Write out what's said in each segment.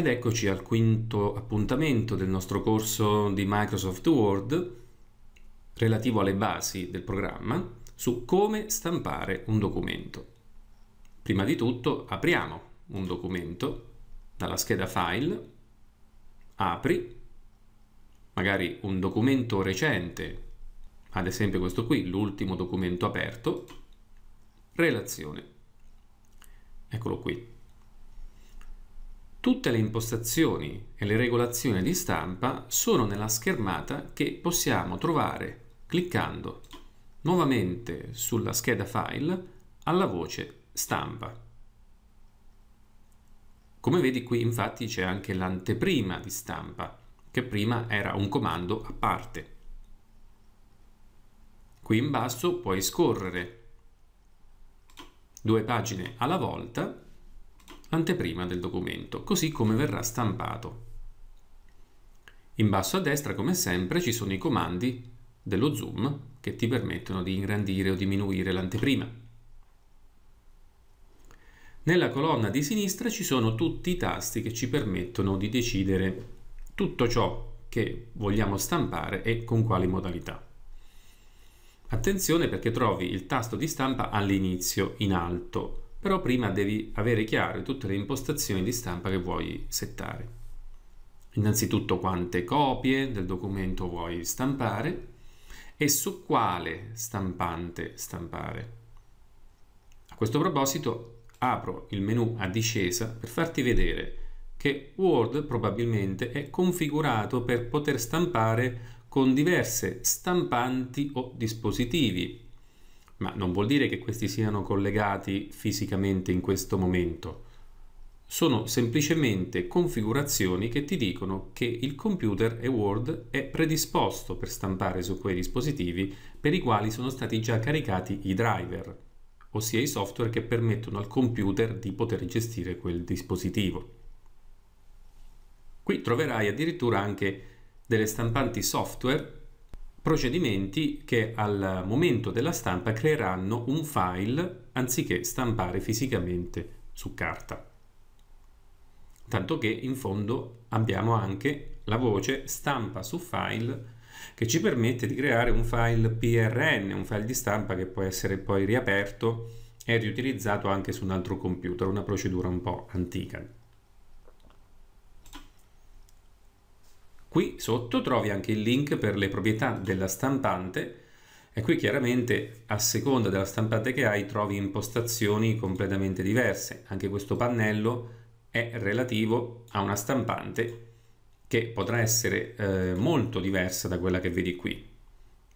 Ed eccoci al quinto appuntamento del nostro corso di Microsoft Word relativo alle basi del programma su come stampare un documento. Prima di tutto apriamo un documento dalla scheda File, apri, magari un documento recente, ad esempio questo qui, l'ultimo documento aperto, relazione. Eccolo qui, Tutte le impostazioni e le regolazioni di stampa sono nella schermata che possiamo trovare cliccando nuovamente sulla scheda file alla voce stampa. Come vedi qui infatti c'è anche l'anteprima di stampa, che prima era un comando a parte. Qui in basso puoi scorrere due pagine alla volta anteprima del documento, così come verrà stampato. In basso a destra, come sempre, ci sono i comandi dello zoom che ti permettono di ingrandire o diminuire l'anteprima. Nella colonna di sinistra ci sono tutti i tasti che ci permettono di decidere tutto ciò che vogliamo stampare e con quali modalità. Attenzione perché trovi il tasto di stampa all'inizio in alto, però prima devi avere chiare tutte le impostazioni di stampa che vuoi settare. Innanzitutto quante copie del documento vuoi stampare e su quale stampante stampare. A questo proposito apro il menu a discesa per farti vedere che Word probabilmente è configurato per poter stampare con diverse stampanti o dispositivi ma non vuol dire che questi siano collegati fisicamente in questo momento. Sono semplicemente configurazioni che ti dicono che il computer e Word è predisposto per stampare su quei dispositivi per i quali sono stati già caricati i driver, ossia i software che permettono al computer di poter gestire quel dispositivo. Qui troverai addirittura anche delle stampanti software procedimenti che al momento della stampa creeranno un file anziché stampare fisicamente su carta. Tanto che in fondo abbiamo anche la voce stampa su file che ci permette di creare un file PRN, un file di stampa che può essere poi riaperto e riutilizzato anche su un altro computer, una procedura un po' antica. Qui sotto trovi anche il link per le proprietà della stampante e qui chiaramente a seconda della stampante che hai trovi impostazioni completamente diverse. Anche questo pannello è relativo a una stampante che potrà essere eh, molto diversa da quella che vedi qui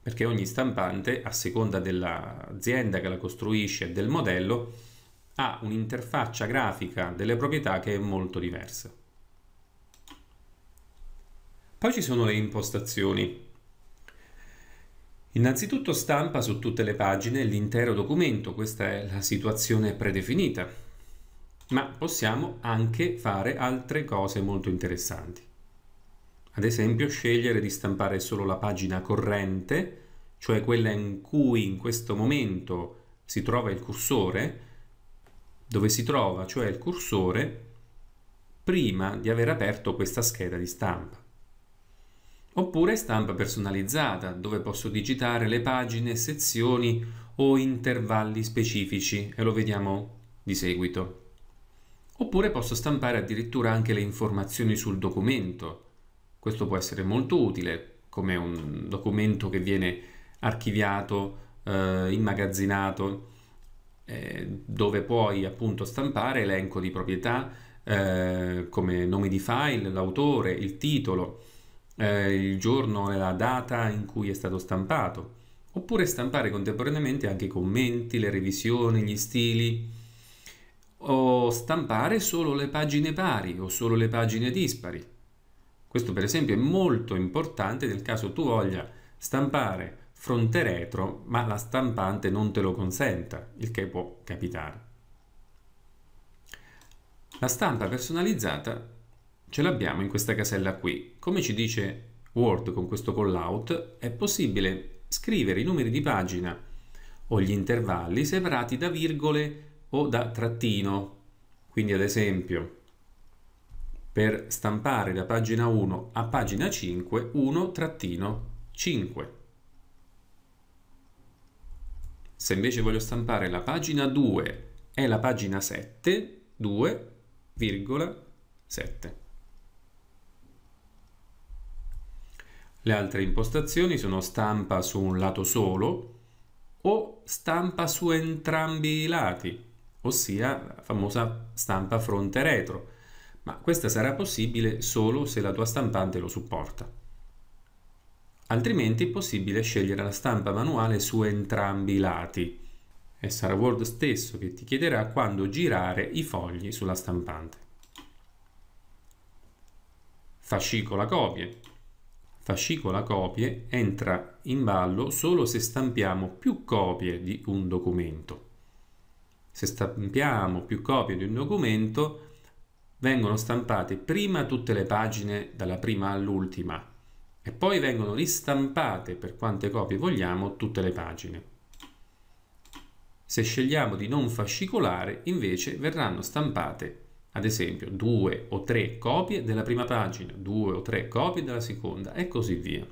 perché ogni stampante a seconda dell'azienda che la costruisce e del modello ha un'interfaccia grafica delle proprietà che è molto diversa. Poi ci sono le impostazioni. Innanzitutto stampa su tutte le pagine l'intero documento, questa è la situazione predefinita, ma possiamo anche fare altre cose molto interessanti. Ad esempio scegliere di stampare solo la pagina corrente, cioè quella in cui in questo momento si trova il cursore, dove si trova cioè il cursore prima di aver aperto questa scheda di stampa oppure stampa personalizzata dove posso digitare le pagine, sezioni o intervalli specifici e lo vediamo di seguito. Oppure posso stampare addirittura anche le informazioni sul documento. Questo può essere molto utile come un documento che viene archiviato, eh, immagazzinato, eh, dove puoi appunto stampare elenco di proprietà eh, come nome di file, l'autore, il titolo, eh, il giorno e la data in cui è stato stampato, oppure stampare contemporaneamente anche i commenti, le revisioni, gli stili, o stampare solo le pagine pari o solo le pagine dispari. Questo per esempio è molto importante nel caso tu voglia stampare fronte retro ma la stampante non te lo consenta, il che può capitare. La stampa personalizzata ce l'abbiamo in questa casella qui. Come ci dice Word con questo callout, è possibile scrivere i numeri di pagina o gli intervalli separati da virgole o da trattino. Quindi ad esempio per stampare da pagina 1 a pagina 5 1-5. Se invece voglio stampare la pagina 2 e la pagina 7, 2,7. Le altre impostazioni sono stampa su un lato solo o stampa su entrambi i lati, ossia la famosa stampa fronte retro, ma questa sarà possibile solo se la tua stampante lo supporta. Altrimenti è possibile scegliere la stampa manuale su entrambi i lati e sarà Word stesso che ti chiederà quando girare i fogli sulla stampante. Fascicola copie fascicola copie entra in ballo solo se stampiamo più copie di un documento. Se stampiamo più copie di un documento, vengono stampate prima tutte le pagine dalla prima all'ultima e poi vengono ristampate per quante copie vogliamo tutte le pagine. Se scegliamo di non fascicolare, invece verranno stampate ad esempio due o tre copie della prima pagina, due o tre copie della seconda e così via.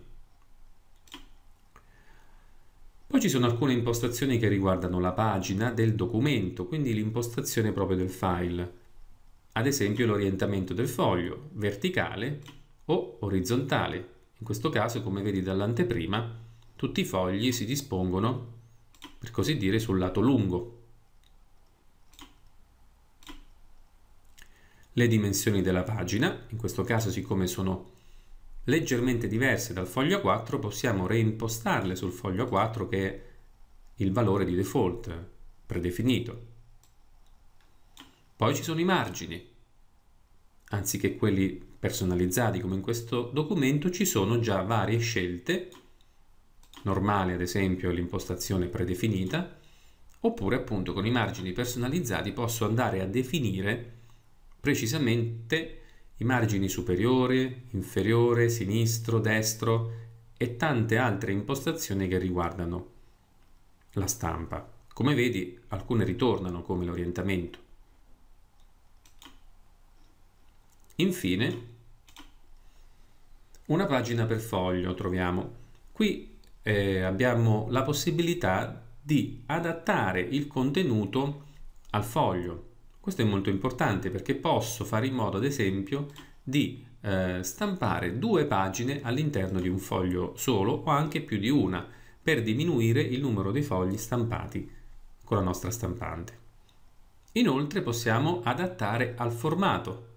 Poi ci sono alcune impostazioni che riguardano la pagina del documento, quindi l'impostazione proprio del file, ad esempio l'orientamento del foglio, verticale o orizzontale. In questo caso, come vedi dall'anteprima, tutti i fogli si dispongono, per così dire, sul lato lungo, le dimensioni della pagina, in questo caso siccome sono leggermente diverse dal foglio 4 possiamo reimpostarle sul foglio 4 che è il valore di default predefinito. Poi ci sono i margini, anziché quelli personalizzati come in questo documento ci sono già varie scelte, normale ad esempio l'impostazione predefinita, oppure appunto con i margini personalizzati posso andare a definire precisamente i margini superiore, inferiore, sinistro, destro e tante altre impostazioni che riguardano la stampa. Come vedi alcune ritornano come l'orientamento. Infine una pagina per foglio troviamo. Qui eh, abbiamo la possibilità di adattare il contenuto al foglio questo è molto importante perché posso fare in modo, ad esempio, di eh, stampare due pagine all'interno di un foglio solo o anche più di una per diminuire il numero dei fogli stampati con la nostra stampante. Inoltre possiamo adattare al formato,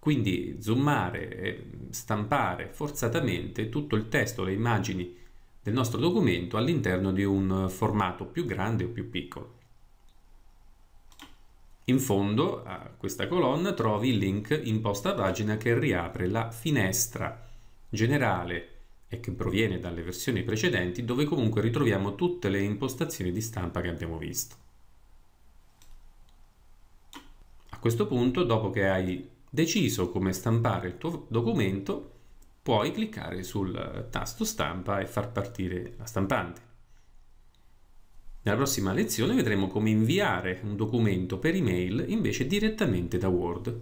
quindi zoomare e eh, stampare forzatamente tutto il testo, le immagini del nostro documento all'interno di un formato più grande o più piccolo. In fondo a questa colonna trovi il link imposta pagina che riapre la finestra generale e che proviene dalle versioni precedenti dove comunque ritroviamo tutte le impostazioni di stampa che abbiamo visto. A questo punto, dopo che hai deciso come stampare il tuo documento, puoi cliccare sul tasto stampa e far partire la stampante. Nella prossima lezione vedremo come inviare un documento per email invece direttamente da Word.